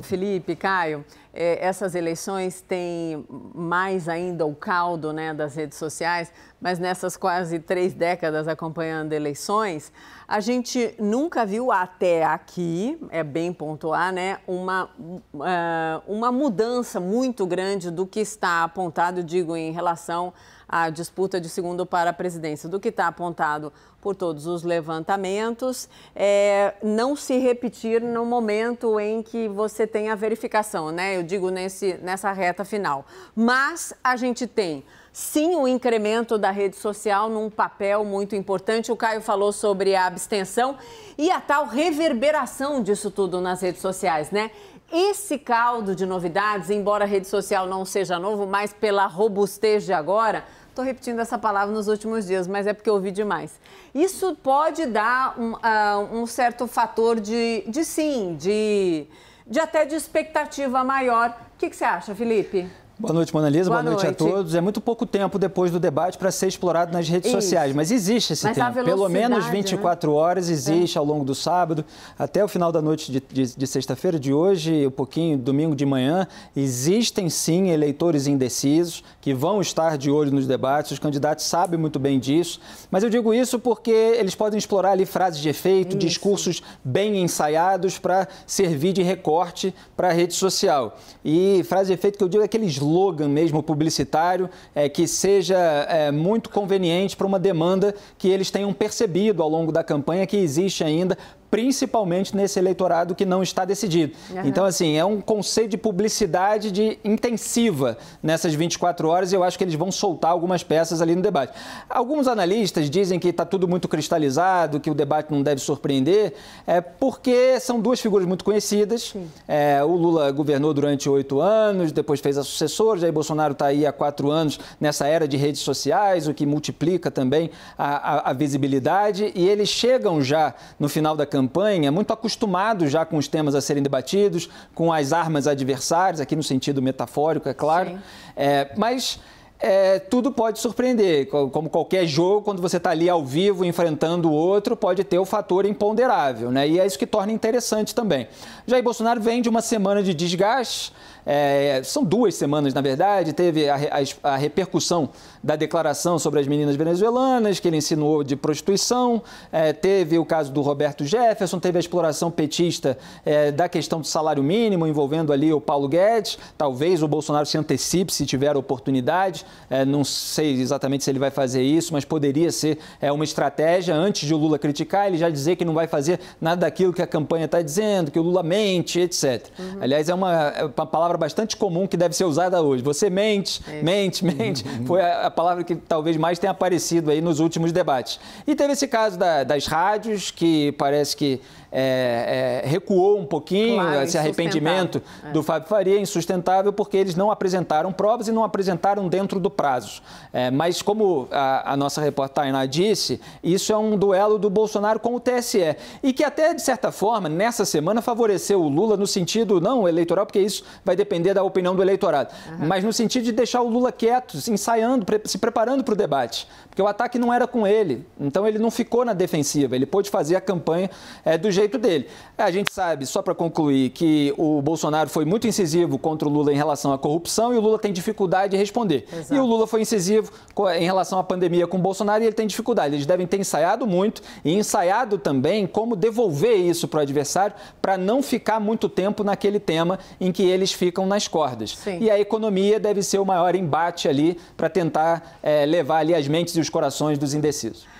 Felipe, Caio, é, essas eleições têm mais ainda o caldo né, das redes sociais, mas nessas quase três décadas acompanhando eleições, a gente nunca viu até aqui, é bem pontuar, né, uma, uh, uma mudança muito grande do que está apontado, digo, em relação a disputa de segundo para a presidência, do que está apontado por todos os levantamentos, é, não se repetir no momento em que você tem a verificação, né? Eu digo nesse, nessa reta final. Mas a gente tem sim o incremento da rede social num papel muito importante. O Caio falou sobre a abstenção e a tal reverberação disso tudo nas redes sociais, né? Esse caldo de novidades, embora a rede social não seja novo, mas pela robustez de agora, estou repetindo essa palavra nos últimos dias, mas é porque ouvi demais. Isso pode dar um, uh, um certo fator de, de sim, de, de até de expectativa maior. O que, que você acha, Felipe? Boa noite, Monalisa. Boa, Boa noite. noite. a todos. É muito pouco tempo depois do debate para ser explorado nas redes Isso. sociais, mas existe esse mas tempo. Pelo menos 24 né? horas existe é. ao longo do sábado, até o final da noite de, de, de sexta-feira, de hoje, um pouquinho, domingo de manhã. Existem sim eleitores indecisos que vão estar de olho nos debates. Os candidatos sabem muito bem disso. Mas eu digo isso porque eles podem explorar ali frases de efeito, isso. discursos bem ensaiados para servir de recorte para a rede social. E frase de efeito que eu digo é aqueles slogan mesmo publicitário é, que seja é, muito conveniente para uma demanda que eles tenham percebido ao longo da campanha que existe ainda principalmente nesse eleitorado que não está decidido. Uhum. Então, assim, é um conceito de publicidade de intensiva nessas 24 horas e eu acho que eles vão soltar algumas peças ali no debate. Alguns analistas dizem que está tudo muito cristalizado, que o debate não deve surpreender, é, porque são duas figuras muito conhecidas. É, o Lula governou durante oito anos, depois fez a sucessora, Jair Bolsonaro está aí há quatro anos nessa era de redes sociais, o que multiplica também a, a, a visibilidade, e eles chegam já no final da campanha campanha muito acostumado já com os temas a serem debatidos, com as armas adversárias, aqui no sentido metafórico, é claro. É, mas é, tudo pode surpreender. Como qualquer jogo, quando você está ali ao vivo enfrentando o outro, pode ter o fator imponderável, né? E é isso que torna interessante também. Jair Bolsonaro vem de uma semana de desgaste, é, são duas semanas, na verdade, teve a, a, a, repercussão da declaração sobre as meninas venezuelanas, que ele insinuou de prostituição, é, teve o caso do Roberto Jefferson, teve a exploração petista é, da questão do salário mínimo, envolvendo ali o Paulo Guedes, talvez o Bolsonaro se antecipe se tiver oportunidade é, não sei exatamente se ele vai fazer isso, mas poderia ser é, uma estratégia. Antes de o Lula criticar, ele já dizer que não vai fazer nada daquilo que a campanha está dizendo, que o Lula mente, etc. Uhum. Aliás, é uma, é uma, palavra bastante comum que deve ser usada hoje. Você mente, é mente, mente. Uhum. Foi a, a, palavra que talvez mais tenha aparecido aí nos últimos debates. E teve esse caso da, das rádios, que parece que é, é, recuou um pouquinho claro, esse arrependimento é. do Fábio Faria, insustentável, porque eles não apresentaram provas e não apresentaram dentro do prazo. É, mas, como a, a nossa repórter Tainá disse, isso é um duelo do Bolsonaro com o TSE. E que até, de certa forma, nessa semana favoreceu o Lula no sentido, não eleitoral, porque isso vai depender da opinião do eleitorado, uhum. mas no sentido de deixar o Lula quieto, se ensaiando, se preparando para o debate. Porque o ataque não era com ele, então ele não ficou na defensiva, ele pôde fazer a campanha é, do jeito dele. A gente sabe, só para concluir, que o Bolsonaro foi muito incisivo contra o Lula em relação à corrupção e o Lula tem dificuldade de responder. Exato. E o Lula foi incisivo em relação à pandemia com o Bolsonaro e ele tem dificuldade. Eles devem ter ensaiado muito e ensaiado também como devolver isso para o adversário para não ficar muito tempo naquele tema em que eles ficam nas cordas. Sim. E a economia deve ser o maior embate ali para tentar é, levar ali as mentes e os corações dos indecisos.